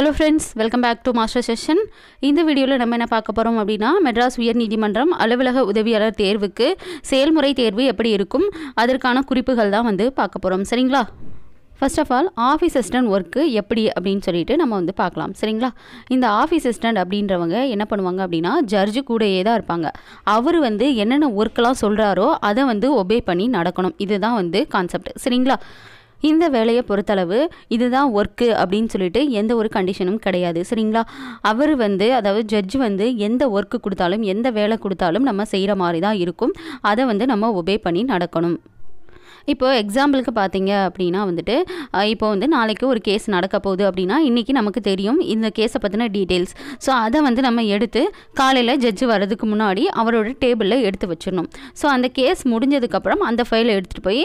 hello friends welcome back to master session இந்த வீடியோவில் நம்ம என்ன பார்க்க போகிறோம் அப்படின்னா மெட்ராஸ் உயர் நீதிமன்றம் அலுவலக உதவியாளர் தேர்வுக்கு செயல்முறை தேர்வு எப்படி இருக்கும் அதற்கான குறிப்புகள் தான் வந்து பார்க்க போகிறோம் சரிங்களா first of all office assistant work எப்படி அப்படின்னு சொல்லிட்டு நம்ம வந்து பார்க்கலாம் சரிங்களா இந்த ஆஃபீஸ் அசிஸ்டன்ட் அப்படின்றவங்க என்ன பண்ணுவாங்க அப்படின்னா ஜட்ஜு கூடயே தான் இருப்பாங்க அவர் வந்து என்னென்ன ஒர்க்கெலாம் சொல்கிறாரோ அதை வந்து ஒபே பண்ணி நடக்கணும் இதுதான் வந்து கான்செப்ட் சரிங்களா இந்த வேலையை பொறுத்தளவு இதுதான் ஒர்க்கு அப்படின்னு சொல்லிட்டு எந்த ஒரு கண்டிஷனும் கிடையாது சரிங்களா அவர் வந்து அதாவது ஜட்ஜ் வந்து எந்த ஒர்க்கு கொடுத்தாலும் எந்த வேலை கொடுத்தாலும் நம்ம செய்கிற மாதிரி தான் இருக்கும் அதை வந்து நம்ம ஒபே பண்ணி நடக்கணும் இப்போ எக்ஸாம்பிளுக்கு பார்த்தீங்க அப்படின்னா வந்துட்டு இப்போ வந்து நாளைக்கு ஒரு கேஸ் நடக்க போகுது அப்படின்னா இன்றைக்கி நமக்கு தெரியும் இந்த கேஸை பற்றின டீட்டெயில்ஸ் ஸோ அதை வந்து நம்ம எடுத்து காலையில் ஜட்ஜு வர்றதுக்கு முன்னாடி அவரோட டேபிளில் எடுத்து வச்சிடணும் ஸோ அந்த கேஸ் முடிஞ்சதுக்கப்புறம் அந்த ஃபைலை எடுத்துகிட்டு போய்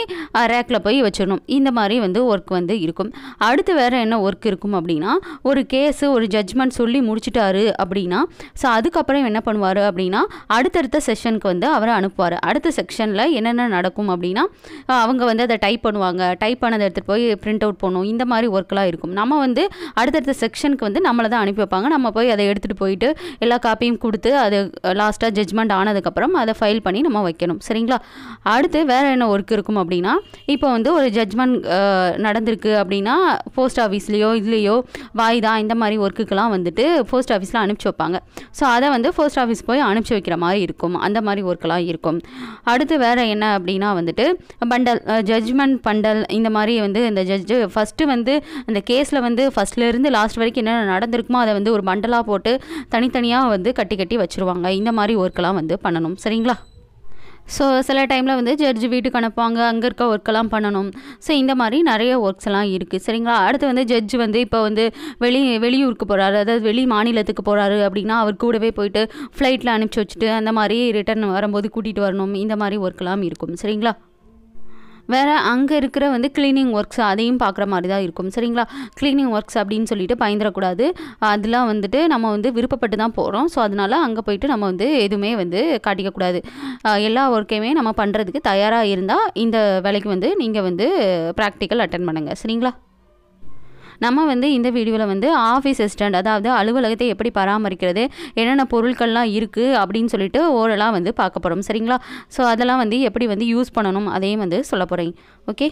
ரேக்கில் போய் வச்சிடணும் இந்த மாதிரி வந்து ஒர்க் வந்து இருக்கும் அடுத்து வேறு என்ன ஒர்க் இருக்கும் அப்படின்னா ஒரு கேஸு ஒரு ஜட்ஜ்மெண்ட் சொல்லி முடிச்சிட்டாரு அப்படின்னா ஸோ அதுக்கப்புறம் என்ன பண்ணுவார் அப்படின்னா அடுத்தடுத்த செஷனுக்கு வந்து அவரை அனுப்புவார் அடுத்த செக்ஷனில் என்னென்ன நடக்கும் அப்படின்னா அவங்க அவங்க வந்து அதை டைப் பண்ணுவாங்க டைப் பண்ணதை எடுத்துகிட்டு போய் பிரிண்ட் அவுட் பண்ணும் இந்த மாதிரி ஒர்க்கெலாம் இருக்கும் நம்ம வந்து அடுத்தடுத்த செக்ஷனுக்கு வந்து நம்மளை தான் அனுப்பி வைப்பாங்க நம்ம போய் அதை எடுத்துகிட்டு போயிட்டு எல்லா காப்பியும் கொடுத்து அது லாஸ்ட்டாக ஜட்ஜ்மெண்ட் ஆனதுக்கப்புறம் அதை ஃபைல் பண்ணி நம்ம வைக்கணும் சரிங்களா அடுத்து வேறு என்ன ஒர்க் இருக்கும் அப்படின்னா இப்போ வந்து ஒரு ஜட்ஜ்மெண்ட் நடந்திருக்கு அப்படின்னா போஸ்ட் ஆஃபீஸ்லேயோ இதுலேயோ வாய்தா இந்த மாதிரி ஒர்க்குக்கெலாம் வந்துட்டு போஸ்ட் ஆஃபீஸில் அனுப்பிச்சி வைப்பாங்க ஸோ அதை வந்து போஸ்ட் ஆஃபீஸ் போய் அனுப்பிச்சி வைக்கிற மாதிரி இருக்கும் அந்த மாதிரி ஒர்க்கெலாம் இருக்கும் அடுத்து வேறு என்ன அப்படின்னா வந்துட்டு பண்டல் பண்டல் ஜட்ஜ்மெண்ட் பண்டல் இந்த மாதிரி வந்து இந்த ஜட்ஜு ஃபஸ்ட்டு வந்து அந்த கேஸில் வந்து ஃபஸ்ட்லேருந்து லாஸ்ட் வரைக்கும் என்னென்ன நடந்திருக்குமோ அதை வந்து ஒரு பண்டலாக போட்டு தனித்தனியாக வந்து கட்டி கட்டி வச்சுருவாங்க இந்த மாதிரி ஒர்க்கெலாம் வந்து பண்ணணும் சரிங்களா ஸோ சில டைமில் வந்து ஜட்ஜ் வீட்டுக்கு அனுப்புவாங்க அங்கே இருக்க ஒர்க்கெல்லாம் பண்ணணும் ஸோ இந்த மாதிரி நிறைய ஒர்க்ஸ் எல்லாம் இருக்குது சரிங்களா அடுத்து வந்து ஜட்ஜ் வந்து இப்போ வந்து வெளி வெளியூருக்கு போகிறாரு அதாவது வெளி மாநிலத்துக்கு போகிறாரு அப்படின்னா அவர் கூடவே போயிட்டு ஃப்ளைட்டில் அனுப்பிச்சி வச்சுட்டு அந்த மாதிரி ரிட்டர்ன் வரும்போது கூட்டிகிட்டு வரணும் இந்த மாதிரி ஒர்க்கெல்லாம் இருக்கும் சரிங்களா வேறு அங்கே இருக்கிற வந்து க்ளீனிங் ஒர்க்ஸ் அதையும் பார்க்குற மாதிரி தான் இருக்கும் சரிங்களா க்ளீனிங் ஒர்க்ஸ் அப்படின்னு சொல்லிட்டு பயந்துடக்கூடாது அதெலாம் வந்துட்டு நம்ம வந்து விருப்பப்பட்டு தான் போகிறோம் ஸோ அதனால் அங்கே போயிட்டு நம்ம வந்து எதுவுமே வந்து காட்டிக்கக்கூடாது எல்லா ஒர்க்கையுமே நம்ம பண்ணுறதுக்கு தயாராக இருந்தால் இந்த வேலைக்கு வந்து நீங்கள் வந்து ப்ராக்டிக்கல் அட்டன் பண்ணுங்கள் சரிங்களா நம்ம வந்து இந்த வீடியோவில் வந்து ஆஃபீஸ் அசிஸ்டண்ட் அதாவது அலுவலகத்தை எப்படி பராமரிக்கிறது என்னென்ன பொருட்கள்லாம் இருக்குது அப்படின்னு சொல்லிட்டு ஓரெல்லாம் வந்து பார்க்க போகிறோம் சரிங்களா ஸோ அதெல்லாம் வந்து எப்படி வந்து யூஸ் பண்ணணும் அதையும் வந்து சொல்ல போகிறேன் ஓகே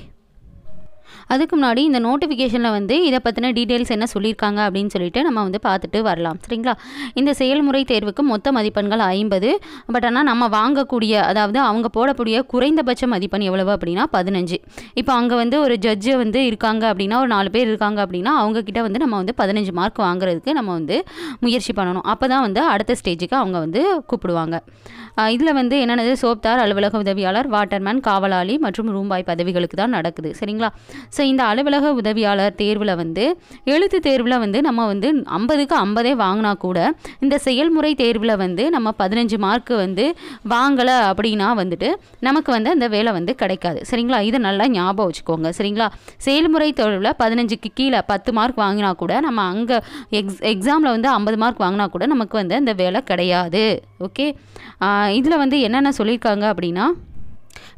அதுக்கு முன்னாடி இந்த நோட்டிஃபிகேஷனில் வந்து இதை பற்றின டீட்டெயில்ஸ் என்ன சொல்லியிருக்காங்க அப்படின்னு சொல்லிட்டு நம்ம வந்து பார்த்துட்டு வரலாம் சரிங்களா இந்த செயல்முறை தேர்வுக்கு மொத்த மதிப்பெண்கள் ஐம்பது பட் ஆனால் நம்ம வாங்கக்கூடிய அதாவது அவங்க போடக்கூடிய குறைந்தபட்ச மதிப்பெண் எவ்வளவு அப்படின்னா பதினஞ்சு இப்போ அங்கே வந்து ஒரு ஜட்ஜு வந்து இருக்காங்க அப்படின்னா ஒரு நாலு பேர் இருக்காங்க அப்படின்னா அவங்கக்கிட்ட வந்து நம்ம வந்து பதினஞ்சு மார்க் வாங்குறதுக்கு நம்ம வந்து முயற்சி பண்ணணும் அப்போ தான் வந்து அடுத்த ஸ்டேஜுக்கு அவங்க வந்து கூப்பிடுவாங்க இதில் வந்து என்னென்னது சோப்தார் அலுவலக உதவியாளர் வாட்டர்மேன் காவலாளி மற்றும் ரூம்பாய் பதவிகளுக்கு தான் நடக்குது சரிங்களா ஸோ இந்த அலுவலக உதவியாளர் தேர்வில் வந்து எழுத்து தேர்வில் வந்து நம்ம வந்து ஐம்பதுக்கு ஐம்பதே வாங்கினா கூட இந்த செயல்முறை தேர்வில் வந்து நம்ம பதினஞ்சு மார்க்கு வந்து வாங்கலை அப்படின்னா வந்துட்டு நமக்கு வந்து அந்த வேலை வந்து கிடைக்காது சரிங்களா இதை நல்லா ஞாபகம் வச்சுக்கோங்க சரிங்களா செயல்முறை தேர்வில் பதினஞ்சுக்கு கீழே பத்து மார்க் வாங்கினா கூட நம்ம அங்கே எக்ஸ் எக்ஸாமில் வந்து ஐம்பது மார்க் வாங்கினா கூட நமக்கு வந்து அந்த வேலை கிடையாது ஓகே இதில் வந்து என்னென்ன சொல்லியிருக்காங்க அப்படின்னா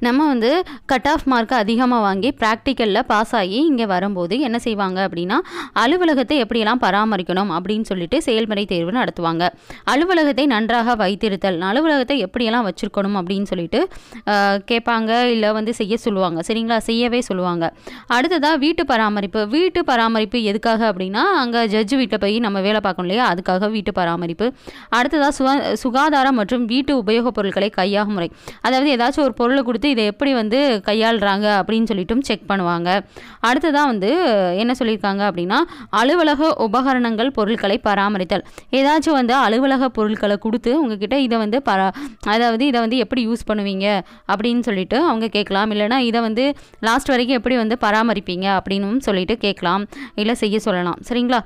நம்ம வந்து கட் ஆஃப் மார்க் அதிகமாக வாங்கி ப்ராக்டிக்கலில் பாஸ் ஆகி இங்கே வரும்போது என்ன செய்வாங்க அப்படின்னா அலுவலகத்தை எப்படியெல்லாம் பராமரிக்கணும் அப்படின்னு சொல்லிட்டு செயல்முறை தேர்வு நடத்துவாங்க அலுவலகத்தை நன்றாக வைத்திருத்தல் அலுவலகத்தை எப்படியெல்லாம் வச்சுருக்கணும் அப்படின்னு சொல்லிட்டு கேட்பாங்க இல்லை வந்து செய்ய சொல்லுவாங்க சரிங்களா செய்யவே சொல்லுவாங்க அடுத்ததாக வீட்டு பராமரிப்பு வீட்டு பராமரிப்பு எதுக்காக அப்படின்னா அங்கே ஜட்ஜ் வீட்டில் போய் நம்ம வேலை பார்க்கணும் இல்லையா அதுக்காக வீட்டு பராமரிப்பு அடுத்ததாக சுகா சுகாதாரம் மற்றும் வீட்டு உபயோகப் பொருட்களை கையாகும் முறை அதாவது ஏதாச்சும் ஒரு பொருள் நம்பர் கொடுத்து இதை எப்படி வந்து கையாளுறாங்க அப்படின்னு சொல்லிட்டும் செக் பண்ணுவாங்க அடுத்ததாக வந்து என்ன சொல்லியிருக்காங்க அப்படின்னா அலுவலக உபகரணங்கள் பொருட்களை பராமரித்தல் ஏதாச்சும் வந்து அலுவலக பொருட்களை கொடுத்து உங்ககிட்ட இதை வந்து பரா அதாவது இதை வந்து எப்படி யூஸ் பண்ணுவீங்க அப்படின்னு சொல்லிட்டு அவங்க கேட்கலாம் இல்லைனா இதை வந்து லாஸ்ட் வரைக்கும் எப்படி வந்து பராமரிப்பீங்க அப்படின்னு சொல்லிட்டு கேட்கலாம் இல்லை செய்ய சொல்லலாம் சரிங்களா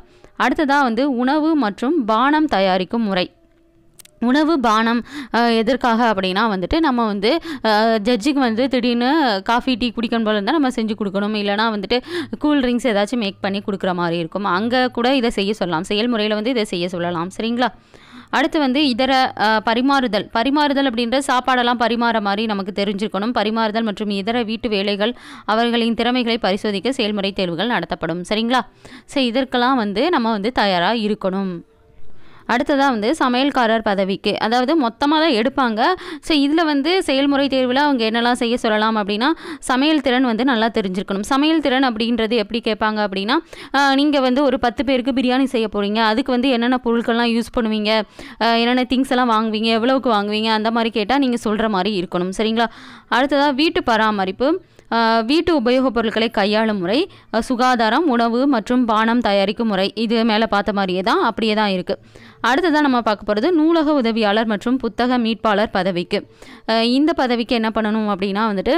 அடுத்ததாக வந்து உணவு மற்றும் பானம் தயாரிக்கும் முறை உணவு பானம் எதற்காக அப்படின்னா வந்துட்டு நம்ம வந்து ஜட்ஜுக்கு வந்து திடீர்னு காஃபி டீ குடிக்கணும் போல இருந்தால் நம்ம செஞ்சு கொடுக்கணும் இல்லைனா வந்துட்டு கூல் ட்ரிங்க்ஸ் ஏதாச்சும் மேக் பண்ணி கொடுக்குற மாதிரி இருக்கும் அங்கே கூட இதை செய்ய சொல்லலாம் செயல்முறையில் வந்து இதை செய்ய சொல்லலாம் சரிங்களா அடுத்து வந்து இதர பரிமாறுதல் பரிமாறுதல் அப்படின்ற சாப்பாடெல்லாம் பரிமாற மாதிரி நமக்கு தெரிஞ்சிருக்கணும் பரிமாறுதல் மற்றும் இதர வீட்டு வேலைகள் அவர்களின் திறமைகளை பரிசோதிக்க செயல்முறை தேர்வுகள் நடத்தப்படும் சரிங்களா ஸோ இதற்கெல்லாம் வந்து நம்ம வந்து தயாராக இருக்கணும் அடுத்ததாக வந்து சமையல்காரர் பதவிக்கு அதாவது மொத்தமாக தான் எடுப்பாங்க ஸோ இதில் வந்து செயல்முறை தேர்வில் அவங்க என்னெல்லாம் செய்ய சொல்லலாம் அப்படின்னா சமையல் திறன் வந்து நல்லா தெரிஞ்சிருக்கணும் சமையல் திறன் அப்படின்றது எப்படி கேட்பாங்க அப்படின்னா நீங்கள் வந்து ஒரு பத்து பேருக்கு பிரியாணி செய்ய போகிறீங்க அதுக்கு வந்து என்னென்ன பொருட்கள்லாம் யூஸ் பண்ணுவீங்க என்னென்ன திங்ஸ் எல்லாம் வாங்குவீங்க எவ்வளோக்கு வாங்குவீங்க அந்த மாதிரி கேட்டால் நீங்கள் சொல்கிற மாதிரி இருக்கணும் சரிங்களா அடுத்ததாக வீட்டு பராமரிப்பு வீட்டு உபயோகப் பொருட்களை கையாளும் முறை சுகாதாரம் உணவு மற்றும் பானம் தயாரிக்கும் முறை இது மேலே பார்த்த மாதிரியே தான் அப்படியே தான் இருக்குது அடுத்ததாக நம்ம பார்க்க போகிறது நூலக உதவியாளர் மற்றும் புத்தக மீட்பாளர் பதவிக்கு இந்த பதவிக்கு என்ன பண்ணணும் அப்படின்னா வந்துட்டு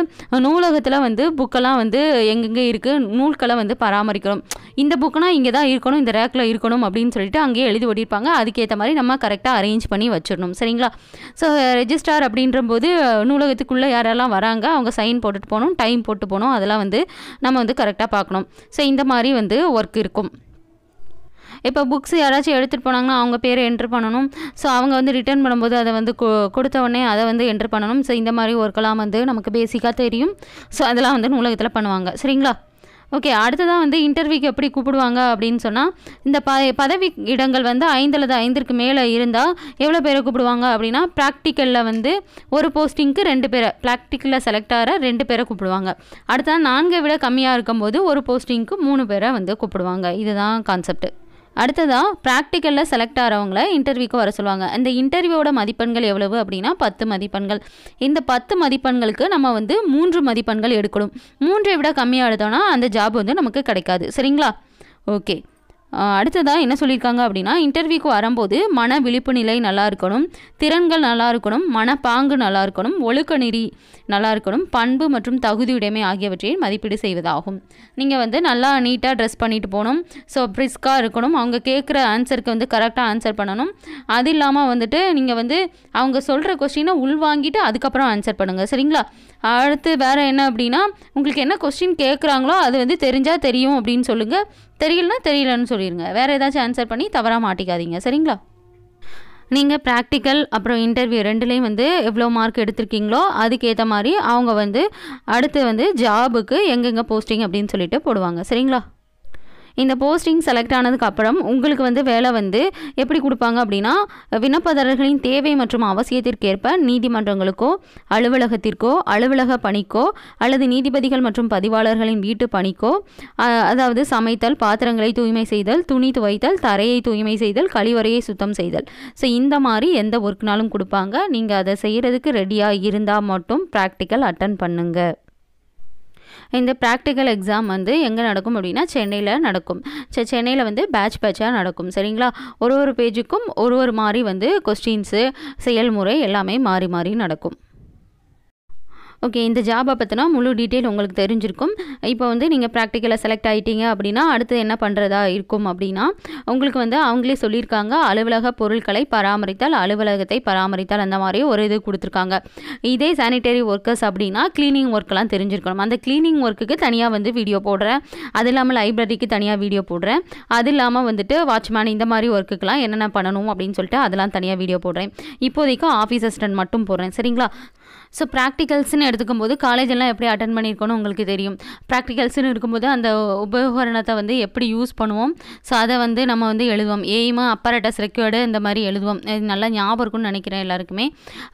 நூலகத்தில் வந்து புக்கெல்லாம் வந்து எங்கெங்கே இருக்குது நூல்களை வந்து பராமரிக்கணும் இந்த புக்குனால் இங்கே தான் இருக்கணும் இந்த ரேக்கில் இருக்கணும் அப்படின்னு சொல்லிட்டு அங்கேயே எழுதி ஓட்டியிருப்பாங்க அதுக்கேற்ற மாதிரி நம்ம கரெக்டாக அரேஞ்ச் பண்ணி வச்சிடணும் சரிங்களா ஸோ ரெஜிஸ்டார் அப்படின்ற போது நூலகத்துக்குள்ளே யாரெல்லாம் வராங்க அவங்க சைன் போட்டுட்டு போகணும் டைம் போட்டு போகணும் அதெல்லாம் வந்து நம்ம வந்து கரெக்டாக பார்க்கணும் ஸோ இந்த மாதிரி வந்து ஒர்க் இருக்கும் இப்போ புக்ஸ் யாராச்சும் எடுத்துகிட்டு போனாங்கன்னா அவங்க பேரை என்ட்ரு பண்ணணும் ஸோ அவங்க வந்து ரிட்டர்ன் பண்ணும்போது அதை வந்து கொடுத்த உடனே அதை வந்து என்ட்ரு பண்ணணும் ஸோ இந்த மாதிரி ஒர்க்கெல்லாம் வந்து நமக்கு பேசிக்காக தெரியும் ஸோ அதெல்லாம் வந்து நூலகத்தில் பண்ணுவாங்க சரிங்களா ஓகே அடுத்ததான் வந்து இன்டர்வியூக்கு எப்படி கூப்பிடுவாங்க அப்படின்னு சொன்னால் இந்த ப பதவி இடங்கள் வந்து ஐந்து அல்லது ஐந்திற்கு மேலே இருந்தால் எவ்வளோ பேரை கூப்பிடுவாங்க அப்படின்னா ப்ராக்டிக்கலில் வந்து ஒரு போஸ்டிங்க்கு ரெண்டு பேரை ப்ராக்டிக்கலில் செலக்ட் ஆகிற ரெண்டு பேரை கூப்பிடுவாங்க அடுத்ததான் நான்கை விட கம்மியாக இருக்கும்போது ஒரு போஸ்டிங்க்கு மூணு பேரை வந்து கூப்பிடுவாங்க இதுதான் கான்செப்ட் அடுத்ததாக ப்ராக்டிக்கலில் செலக்ட் ஆகிறவங்கள இன்டர்வியூக்கு வர சொல்லுவாங்க இந்த இன்டர்வியூவோட மதிப்பெண்கள் எவ்வளவு அப்படின்னா பத்து மதிப்பெண்கள் இந்த பத்து மதிப்பெண்களுக்கு நம்ம வந்து மூன்று மதிப்பெண்கள் எடுக்கணும் மூன்றை விட கம்மியாக எடுத்தோன்னா அந்த ஜாப் வந்து நமக்கு கிடைக்காது சரிங்களா ஓகே அடுத்ததாக என்ன சொல்லியிருக்காங்க அப்படின்னா இன்டர்வியூக்கு வரும்போது மன விழிப்பு நிலை நல்லா இருக்கணும் திறன்கள் நல்லா இருக்கணும் மனப்பாங்கு நல்லா இருக்கணும் ஒழுக்க நெறி நல்லா இருக்கணும் பண்பு மற்றும் தகுதியுடைமை ஆகியவற்றை மதிப்பீடு செய்வதாகும் நீங்கள் வந்து நல்லா நீட்டாக ட்ரெஸ் பண்ணிட்டு போகணும் ஸோ ப்ரிஸ்காக இருக்கணும் அவங்க கேட்குற ஆன்சருக்கு வந்து கரெக்டாக ஆன்சர் பண்ணணும் அது இல்லாமல் வந்துட்டு நீங்கள் வந்து அவங்க சொல்கிற கொஸ்டினை உள்வாங்கிட்டு அதுக்கப்புறம் ஆன்சர் பண்ணுங்கள் சரிங்களா அடுத்து வேறு என்ன அப்படின்னா உங்களுக்கு என்ன கொஸ்டின் கேட்குறாங்களோ அது வந்து தெரிஞ்சால் தெரியும் அப்படின்னு சொல்லுங்கள் தெரியலனா தெரியலன்னு சொல்லிடுங்க வேறு ஏதாச்சும் ஆன்சர் பண்ணி தவறாக மாட்டிக்காதீங்க சரிங்களா நீங்கள் ப்ராக்டிக்கல் அப்புறம் இன்டர்வியூ ரெண்டுலேயும் வந்து எவ்வளோ மார்க் எடுத்திருக்கீங்களோ அதுக்கேற்ற மாதிரி அவங்க வந்து அடுத்து வந்து ஜாபுக்கு எங்கெங்கே போஸ்டிங் அப்படின்னு சொல்லிட்டு போடுவாங்க சரிங்களா இந்த போஸ்டிங் செலக்ட் ஆனதுக்கு அப்புறம் உங்களுக்கு வந்து வேலை வந்து எப்படி கொடுப்பாங்க அப்படின்னா விண்ணப்பதாரர்களின் தேவை மற்றும் அவசியத்திற்கேற்ப நீதிமன்றங்களுக்கோ அலுவலகத்திற்கோ அலுவலக பணிக்கோ அல்லது நீதிபதிகள் மற்றும் பதிவாளர்களின் வீட்டு பணிக்கோ அதாவது சமைத்தல் பாத்திரங்களை தூய்மை செய்தல் துணி துவைத்தல் தரையை தூய்மை செய்தல் கழிவறையை சுத்தம் செய்தல் ஸோ இந்த மாதிரி எந்த ஒர்க்னாலும் கொடுப்பாங்க நீங்கள் அதை செய்கிறதுக்கு ரெடியாக இருந்தால் மட்டும் ப்ராக்டிக்கல் அட்டன் பண்ணுங்கள் இந்த ப்ராக்டிக்கல் எக்ஸாம் வந்து எங்கே நடக்கும் அப்படின்னா சென்னையில் நடக்கும் சரி சென்னையில் வந்து பேட்ச் பேட்சாக நடக்கும் சரிங்களா ஒரு ஒரு பேஜுக்கும் ஒரு ஒரு மாதிரி வந்து கொஸ்டின்ஸு செயல்முறை எல்லாமே மாறி மாறி நடக்கும் ஓகே இந்த ஜாபை பற்றினா முழு டீட்டெயில் உங்களுக்கு தெரிஞ்சிருக்கும் இப்போ வந்து நீங்கள் ப்ராக்டிக்கலாக செலக்ட் ஆகிட்டீங்க அப்படின்னா அடுத்து என்ன பண்ணுறதா இருக்கும் அப்படின்னா உங்களுக்கு வந்து அவங்களே சொல்லியிருக்காங்க அலுவலக பொருட்களை பராமரித்தால் அலுவலகத்தை பராமரித்தால் அந்த மாதிரி ஒரு இது கொடுத்துருக்காங்க இதே சானிடரி ஒர்க்கர்ஸ் அப்படின்னா க்ளீனிங் ஒர்க்கெலாம் தெரிஞ்சிருக்கணும் அந்த க்ளீனிங் ஒர்க்குக்கு தனியாக வந்து வீடியோ போடுறேன் அது இல்லாமல் லைப்ரரிக்கு தனியாக வீடியோ போடுறேன் அது இல்லாமல் வந்துட்டு வாட்ச்மேன் இந்த மாதிரி ஒர்க்குக்கெலாம் என்னென்ன பண்ணணும் அப்படின்னு சொல்லிட்டு அதெல்லாம் தனியாக வீடியோ போடுறேன் இப்போதைக்கு ஆஃபீஸ் அசிஸ்டன்ட் மட்டும் போடுறேன் சரிங்களா ஸோ ப்ராக்டிகல்ஸ்னு எடுத்துக்கும் போது காலேஜெல்லாம் எப்படி அட்டன் பண்ணியிருக்கணும் உங்களுக்கு தெரியும் ப்ராக்டிகல்ஸ்னு இருக்கும்போது அந்த உபகரணத்தை வந்து எப்படி யூஸ் பண்ணுவோம் ஸோ அதை வந்து நம்ம வந்து எழுதுவோம் எய்மா அப்பரட்டஸ் ரெக்கார்டு இந்த மாதிரி எழுதுவோம் இது நல்லா ஞாபகம் இருக்குன்னு நினைக்கிறேன் எல்லாருக்குமே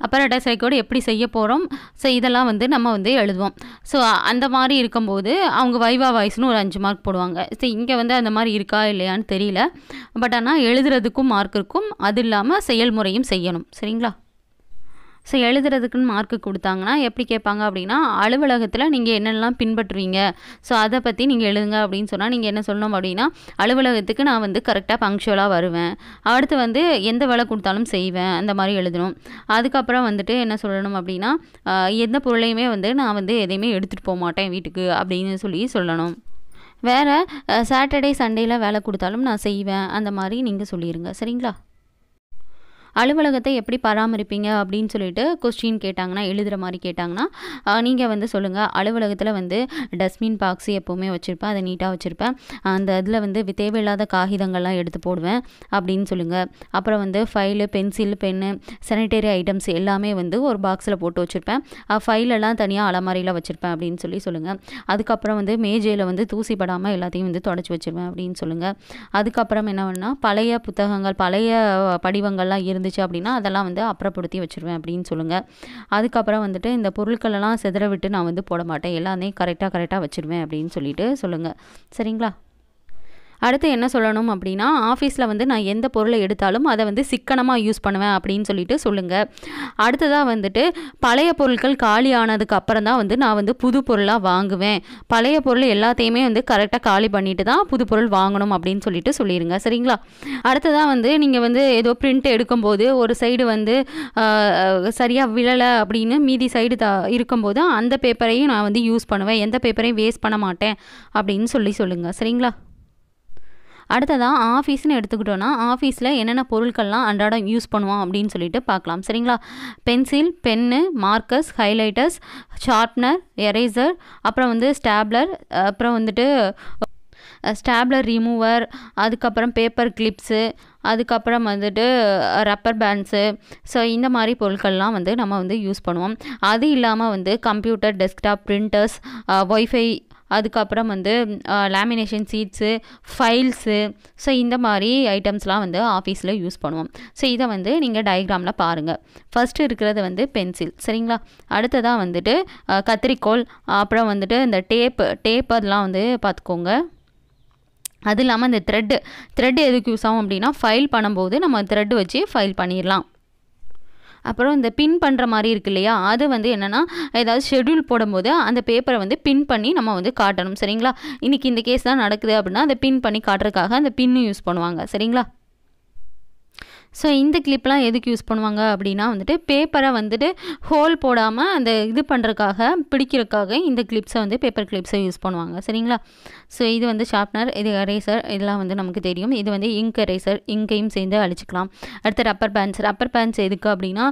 அப்பரட்டஸ் ரெக்கார்டு எப்படி செய்ய போகிறோம் ஸோ இதெல்லாம் வந்து நம்ம வந்து எழுதுவோம் ஸோ அந்த மாதிரி இருக்கும்போது அவங்க வைவா வாய்ஸ்னு ஒரு அஞ்சு மார்க் போடுவாங்க ஸோ இங்கே வந்து அந்த மாதிரி இருக்கா இல்லையான்னு தெரியல பட் ஆனால் எழுதுறதுக்கும் மார்க் இருக்கும் அது இல்லாமல் செயல்முறையும் செய்யணும் சரிங்களா ஸோ எழுதுறதுக்குன்னு மார்க்கு கொடுத்தாங்கன்னா எப்படி கேட்பாங்க அப்படின்னா அலுவலகத்தில் நீங்கள் என்னெல்லாம் பின்பற்றுவீங்க ஸோ அதை பற்றி நீங்கள் எழுதுங்க அப்படின்னு சொன்னால் நீங்கள் என்ன சொல்லணும் அப்படின்னா அலுவலகத்துக்கு நான் வந்து கரெக்டாக பங்க்சுவலாக வருவேன் அடுத்து வந்து எந்த வேலை கொடுத்தாலும் செய்வேன் அந்த மாதிரி எழுதணும் அதுக்கப்புறம் வந்துட்டு என்ன சொல்லணும் அப்படின்னா எந்த பொருளையுமே வந்து நான் வந்து எதையுமே எடுத்துகிட்டு போக மாட்டேன் வீட்டுக்கு அப்படின்னு சொல்லி சொல்லணும் வேறு சாட்டர்டே சண்டேயில் வேலை கொடுத்தாலும் நான் செய்வேன் அந்த மாதிரி நீங்கள் சொல்லிடுங்க சரிங்களா அலுவலகத்தை எப்படி பராமரிப்பீங்க அப்படின்னு சொல்லிட்டு கொஸ்டின் கேட்டாங்கன்னா எழுதுகிற மாதிரி கேட்டாங்கன்னா நீங்கள் வந்து சொல்லுங்கள் அலுவலகத்தில் வந்து டஸ்ட்பின் பாக்ஸு எப்போவுமே வச்சுருப்பேன் அதை நீட்டாக வச்சுருப்பேன் அந்த இதில் வந்து தேவையில்லாத காகிதங்கள்லாம் எடுத்து போடுவேன் அப்படின்னு சொல்லுங்கள் அப்புறம் வந்து file pencil pen sanitary items எல்லாமே வந்து ஒரு பாக்ஸில் போட்டு வச்சுருப்பேன் ஃபைலெல்லாம் தனியாக அலமாரியில் வச்சுருப்பேன் அப்படின்னு சொல்லி சொல்லுங்கள் அதுக்கப்புறம் வந்து மேஜையில் வந்து தூசி படாமல் எல்லாத்தையும் வந்து தொடச்சி வச்சுருவேன் அப்படின்னு சொல்லுங்கள் அதுக்கப்புறம் என்ன பண்ணால் பழைய புத்தகங்கள் பழைய படிவங்கள்லாம் இருந்து வந்துச்சு அப்படின்னா அதெல்லாம் வந்து அப்புறப்படுத்தி வச்சுருவேன் அப்படின்னு சொல்லுங்கள் அதுக்கப்புறம் வந்துட்டு இந்த பொருட்களெல்லாம் செதற விட்டு நான் வந்து போட மாட்டேன் எல்லாமே கரெக்டாக கரெக்டாக வச்சுருவேன் அப்படின்னு சொல்லிட்டு சொல்லுங்கள் சரிங்களா அடுத்து என்ன சொல்லணும் அப்படின்னா ஆஃபீஸில் வந்து நான் எந்த பொருளை எடுத்தாலும் அதை வந்து சிக்கனமாக யூஸ் பண்ணுவேன் அப்படின்னு சொல்லிட்டு சொல்லுங்கள் அடுத்ததாக வந்துட்டு பழைய பொருட்கள் காலி ஆனதுக்கு அப்புறம் தான் வந்து நான் வந்து புது பொருளாக வாங்குவேன் பழைய பொருள் எல்லாத்தையுமே வந்து கரெக்டாக காலி பண்ணிட்டு தான் புது பொருள் வாங்கணும் அப்படின்னு சொல்லிட்டு சொல்லிடுங்க சரிங்களா அடுத்ததாக வந்து நீங்கள் வந்து ஏதோ பிரிண்ட் எடுக்கும்போது ஒரு சைடு வந்து சரியாக விழலை அப்படின்னு மீதி சைடு த இருக்கும்போது அந்த பேப்பரையும் நான் வந்து யூஸ் பண்ணுவேன் எந்த பேப்பரையும் வேஸ்ட் பண்ண மாட்டேன் அப்படின்னு சொல்லி சொல்லுங்கள் சரிங்களா அடுத்ததாக ஆஃபீஸ்னு எடுத்துக்கிட்டோன்னா ஆஃபீஸில் என்னென்ன பொருட்கள்லாம் அன்றாடம் யூஸ் பண்ணுவோம் அப்படின்னு சொல்லிட்டு பார்க்கலாம் சரிங்களா pencil pen markers highlighters sharpener eraser அப்புறம் வந்து ஸ்டாப்லர் அப்புறம் வந்துட்டு ஸ்டாப்லர் ரிமூவர் அதுக்கப்புறம் பேப்பர் கிளிப்ஸு அதுக்கப்புறம் வந்துட்டு ரப்பர் பேண்ட்ஸு ஸோ இந்த மாதிரி பொருட்கள்லாம் வந்து நம்ம வந்து யூஸ் பண்ணுவோம் அது இல்லாமல் வந்து கம்ப்யூட்டர் டெஸ்க்டாப் பிரிண்டர்ஸ் ஒய்ஃபை அதுக்கப்புறம் வந்து லேமினேஷன் சீட்ஸு ஃபைல்ஸு ஸோ இந்த மாதிரி ஐட்டம்ஸ்லாம் வந்து ஆஃபீஸில் யூஸ் பண்ணுவோம் ஸோ இதை வந்து நீங்கள் டயக்ராமில் பாருங்கள் ஃபஸ்ட்டு இருக்கிறது வந்து பென்சில் சரிங்களா அடுத்ததாக வந்துட்டு கத்திரிக்கோள் அப்புறம் வந்துட்டு இந்த டேப்பு டேப் அதெல்லாம் வந்து பார்த்துக்கோங்க அது இல்லாமல் இந்த த்ரெட்டு த்ரெட்டு எதுக்கு யூஸ் ஆகும் அப்படின்னா ஃபைல் பண்ணும்போது நம்ம த்ரெட்டு வச்சு ஃபைல் பண்ணிடலாம் அப்புறம் இந்த பின் பண்ணுற மாதிரி இருக்கு இல்லையா அது வந்து என்னென்னா ஏதாவது ஷெடியூல் போடும்போது அந்த பேப்பரை வந்து பின் பண்ணி நம்ம வந்து காட்டணும் சரிங்களா இன்றைக்கி இந்த கேஸ் தான் நடக்குது அப்படின்னா அதை பின் பண்ணி காட்டுறதுக்காக அந்த பின்னு யூஸ் பண்ணுவாங்க சரிங்களா ஸோ இந்த கிளிப்லாம் எதுக்கு யூஸ் பண்ணுவாங்க அப்படின்னா வந்துட்டு பேப்பரை வந்துட்டு ஹோல் போடாமல் அந்த இது பண்ணுறக்காக பிடிக்கிறதுக்காக இந்த கிளிப்ஸை வந்து பேப்பர் கிளிப்ஸை யூஸ் பண்ணுவாங்க சரிங்களா ஸோ இது வந்து ஷார்ப்னர் இது அரேசர் இதெல்லாம் வந்து நமக்கு தெரியும் இது வந்து இங்க் அரேசர் இங்கையும் சேர்ந்து அழிச்சிக்கலாம் அடுத்து ரப்பர் பேன்ஸ் ரப்பர் பேன்ஸ் எதுக்கு அப்படின்னா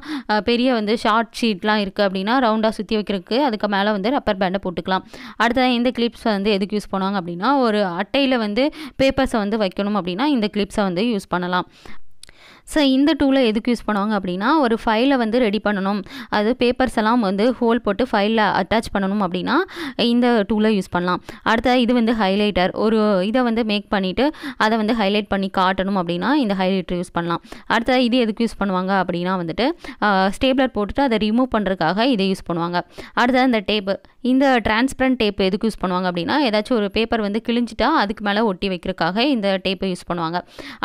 பெரிய வந்து ஷார்ட் ஷீட்லாம் இருக்குது அப்படின்னா ரவுண்டாக சுற்றி வைக்கிறதுக்கு அதுக்கு மேலே வந்து ரப்பர் பேண்டை போட்டுக்கலாம் அடுத்ததான் இந்த கிளிப்ஸ் வந்து எதுக்கு யூஸ் பண்ணுவாங்க அப்படின்னா ஒரு அட்டையில் வந்து பேப்பர்ஸை வந்து வைக்கணும் அப்படின்னா இந்த கிளிப்ஸை வந்து யூஸ் பண்ணலாம் ஸோ இந்த டூலை எதுக்கு யூஸ் பண்ணுவாங்க அப்படின்னா ஒரு ஃபைலை வந்து ரெடி பண்ணணும் அது பேப்பர்ஸ் எல்லாம் வந்து ஹோல் போட்டு ஃபைலில் அட்டாச் பண்ணணும் அப்படின்னா இந்த டூலை யூஸ் பண்ணலாம் அடுத்த இது வந்து ஹைலைட்டர் ஒரு இதை வந்து மேக் பண்ணிவிட்டு அதை வந்து ஹைலைட் பண்ணி காட்டணும் அப்படின்னா இந்த ஹைலைட்டர் யூஸ் பண்ணலாம் அடுத்த இது எதுக்கு யூஸ் பண்ணுவாங்க அப்படின்னா வந்துட்டு ஸ்டேப்லர் போட்டுட்டு அதை ரிமூவ் பண்ணுறதுக்காக இதை யூஸ் பண்ணுவாங்க அடுத்தது அந்த டேப்பு இந்த டிரான்ஸ்பரண்ட் டேப் எதுக்கு யூஸ் பண்ணுவாங்க அப்படின்னா ஏதாச்சும் ஒரு பேப்பர் வந்து கிழிஞ்சிட்டா அதுக்கு மேலே ஒட்டி வைக்கிறதுக்காக இந்த டேப்பை யூஸ் பண்ணுவாங்க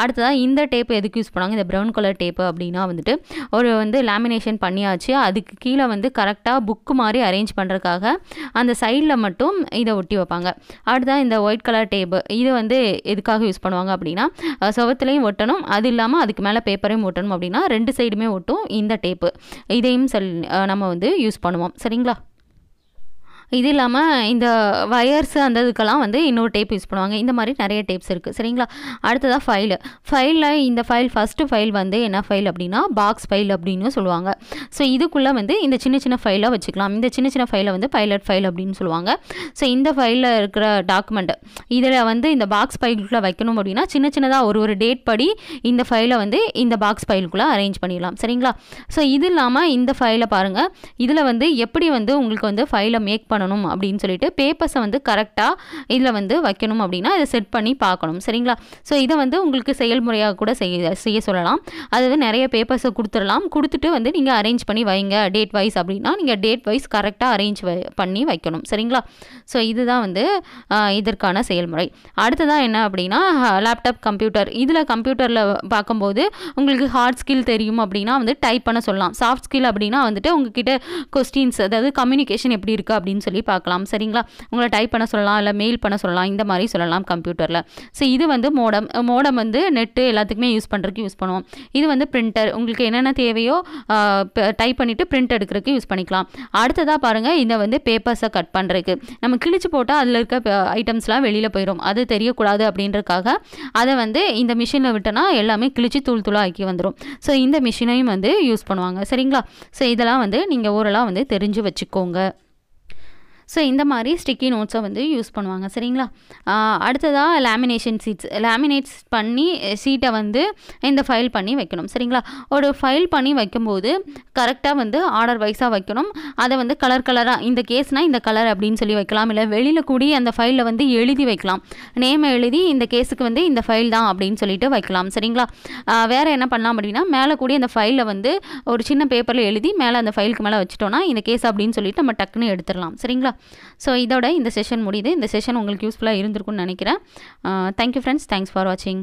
அடுத்ததாக இந்த டேப் எதுக்கு யூஸ் பண்ணுவாங்க இந்த ப்ரௌன் கலர் டேப்பு அப்படின்னா வந்துட்டு ஒரு வந்து லேமினேஷன் பண்ணியாச்சு அதுக்கு கீழே வந்து கரெக்டாக புக்கு மாதிரி அரேஞ்ச் பண்ணுறதுக்காக அந்த சைடில் மட்டும் இதை ஒட்டி வைப்பாங்க அடுத்ததான் இந்த ஒயிட் கலர் டேப்பு இது வந்து எதுக்காக யூஸ் பண்ணுவாங்க அப்படின்னா சுவத்துலேயும் ஒட்டணும் அது இல்லாமல் அதுக்கு மேலே பேப்பரையும் ஒட்டணும் அப்படின்னா ரெண்டு சைடுமே ஒட்டும் இந்த டேப்பு இதையும் செல் நம்ம வந்து யூஸ் பண்ணுவோம் சரிங்களா இது இல்லாமல் இந்த வயர்ஸ் அந்த இதுக்கெல்லாம் வந்து இன்னொரு டேப் யூஸ் பண்ணுவாங்க இந்த மாதிரி நிறைய டேப்ஸ் இருக்குது சரிங்களா அடுத்ததாக ஃபைலு ஃபைலில் இந்த ஃபைல் ஃபஸ்ட்டு ஃபைல் வந்து என்ன ஃபைல் அப்படின்னா பாக்ஸ் ஃபைல் அப்படின்னு சொல்லுவாங்க ஸோ இதுக்குள்ளே வந்து இந்த சின்ன சின்ன ஃபைலாக வச்சுக்கலாம் இந்த சின்ன சின்ன ஃபைலை வந்து பைலட் ஃபைல் அப்படின்னு சொல்லுவாங்க ஸோ இந்த ஃபைலில் இருக்கிற டாக்குமெண்ட்டு இதில் வந்து இந்த பாக்ஸ் ஃபைலுக்குள்ளே வைக்கணும் அப்படின்னா சின்ன சின்னதாக ஒரு ஒரு டேட் படி இந்த ஃபைலை வந்து இந்த பாக்ஸ் ஃபைலுக்குள்ளே அரேஞ்ச் பண்ணிடலாம் சரிங்களா ஸோ இது இல்லாமல் இந்த ஃபைலை பாருங்கள் இதில் வந்து எப்படி வந்து உங்களுக்கு வந்து ஃபைலை மேக் பண்ண பண்ணணும் அப்படின்னு சொல்லிட்டு பேப்பர்ஸை வந்து கரெக்டாக இதில் வந்து வைக்கணும் அப்படின்னா இதை செட் பண்ணி பார்க்கணும் சரிங்களா ஸோ இதை வந்து உங்களுக்கு செயல்முறையாக கூட செய்ய செய்ய சொல்லலாம் அதாவது நிறைய பேப்பர்ஸை கொடுத்துடலாம் கொடுத்துட்டு வந்து நீங்கள் அரேஞ்ச் பண்ணி வைங்க டேட் வைஸ் அப்படின்னா நீங்கள் டேட் வைஸ் கரெக்டாக அரேஞ்ச் பண்ணி வைக்கணும் சரிங்களா ஸோ இதுதான் வந்து இதற்கான செயல்முறை அடுத்ததான் என்ன அப்படின்னா லேப்டாப் கம்ப்யூட்டர் இதில் கம்ப்யூட்டரில் பார்க்கும்போது உங்களுக்கு ஹார்ட் ஸ்கில் தெரியும் அப்படின்னா வந்து டைப் பண்ண சொல்லலாம் சாஃப்ட் ஸ்கில் அப்படின்னா வந்துட்டு உங்ககிட்ட கொஸ்டின்ஸ் அதாவது கம்யூனிகேஷன் எப்படி இருக்குது அப்படின்னு சொல்லி பார்க்கலாம் சரிங்களா உங்களை டைப் பண்ண சொல்லலாம் இல்லை மெயில் பண்ண சொல்லலாம் இந்த மாதிரி சொல்லலாம் கம்ப்யூட்டரில் ஸோ இது வந்து மோடம் மோடம் வந்து நெட்டு எல்லாத்துக்குமே யூஸ் பண்ணுறதுக்கு யூஸ் பண்ணுவோம் இது வந்து பிரிண்டர் உங்களுக்கு என்னென்ன தேவையோ டைப் பண்ணிவிட்டு பிரிண்ட் எடுக்கிறதுக்கு யூஸ் பண்ணிக்கலாம் அடுத்ததாக பாருங்கள் இதை வந்து பேப்பர்ஸை கட் பண்ணுறதுக்கு நம்ம கிழிச்சு போட்டால் அதில் இருக்க ஐட்டம்ஸ்லாம் வெளியில் போயிடும் அது தெரியக்கூடாது அப்படின்றக்காக அதை வந்து இந்த மிஷினில் விட்டோன்னா எல்லாமே கிழிச்சு தூள் தூளாக ஆக்கி வந்துடும் ஸோ இந்த மிஷினையும் வந்து யூஸ் பண்ணுவாங்க சரிங்களா ஸோ இதெல்லாம் வந்து நீங்கள் ஓரளவு வந்து தெரிஞ்சு வச்சுக்கோங்க ஸோ இந்த மாதிரி ஸ்டிக்கி நோட்ஸை வந்து யூஸ் பண்ணுவாங்க சரிங்களா அடுத்ததாக லேமினேஷன் சீட்ஸ் லேமினேட்ஸ் பண்ணி சீட்டை வந்து இந்த ஃபைல் பண்ணி வைக்கணும் சரிங்களா ஒரு ஃபைல் பண்ணி வைக்கும்போது கரெக்டாக வந்து ஆர்டர் வைஸாக வைக்கணும் அதை வந்து கலர் கலராக இந்த கேஸ்னால் இந்த கலர் அப்படின்னு சொல்லி வைக்கலாம் இல்லை வெளியில் கூடி அந்த ஃபைலில் வந்து எழுதி வைக்கலாம் நேமை எழுதி இந்த கேஸுக்கு வந்து இந்த ஃபைல் தான் அப்படின்னு சொல்லிட்டு வைக்கலாம் சரிங்களா வேறு என்ன பண்ணலாம் அப்படின்னா மேலே கூடி அந்த ஃபைலில் வந்து ஒரு சின்ன பேப்பரில் எழுதி மேலே அந்த ஃபைலுக்கு மேலே வச்சுட்டோன்னா இந்த கேஸ் அப்படின்னு சொல்லிட்டு நம்ம டக்குன்னு எடுத்துடலாம் சரிங்களா ஸோ இதோட இந்த செஷன் முடியுது இந்த செஷன் உங்களுக்கு யூஸ்ஃபுல்லாக இருந்திருக்கும்னு நினைக்கிறேன் தேங்க்யூ ஃப்ரெண்ட்ஸ் தேங்க்ஸ் ஃபார் வாட்சிங்